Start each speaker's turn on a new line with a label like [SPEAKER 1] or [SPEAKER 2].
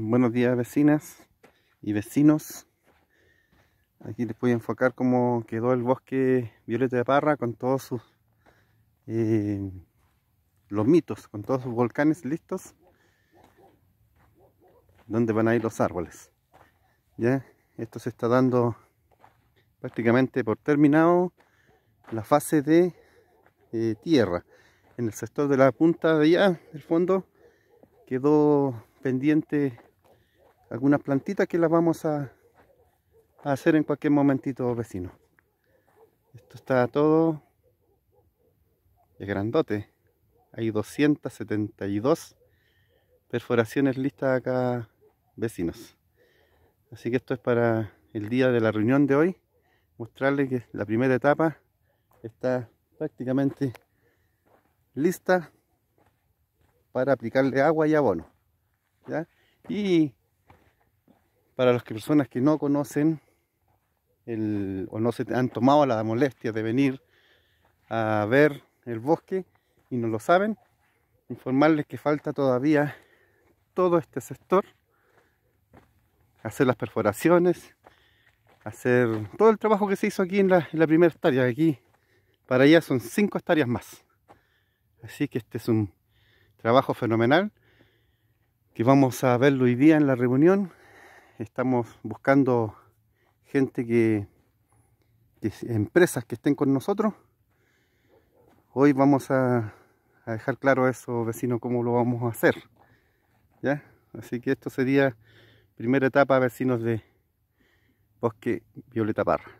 [SPEAKER 1] Buenos días vecinas y vecinos. Aquí les voy a enfocar cómo quedó el bosque Violeta de Parra con todos sus eh, los mitos, con todos sus volcanes listos. Dónde van a ir los árboles. Ya, esto se está dando prácticamente por terminado la fase de eh, tierra. En el sector de la punta de allá, del fondo, quedó pendiente algunas plantitas que las vamos a, hacer en cualquier momentito vecino. Esto está todo de grandote. Hay 272 perforaciones listas acá vecinos. Así que esto es para el día de la reunión de hoy. Mostrarles que la primera etapa está prácticamente lista para aplicarle agua y abono. Y para las personas que no conocen o no se han tomado la molestia de venir a ver el bosque y no lo saben, informarles que falta todavía todo este sector, hacer las perforaciones, hacer todo el trabajo que se hizo aquí en la, primera hectárea, aquí para allá son cinco hectáreas más. Así que este es un trabajo fenomenal que vamos a verlo hoy día en la reunión estamos buscando gente que, empresas que estén con nosotros. Hoy vamos a, dejar claro eso, vecinos cómo lo vamos a hacer. Así que esto sería primera etapa, vecinos de Bosque Violeta Parra.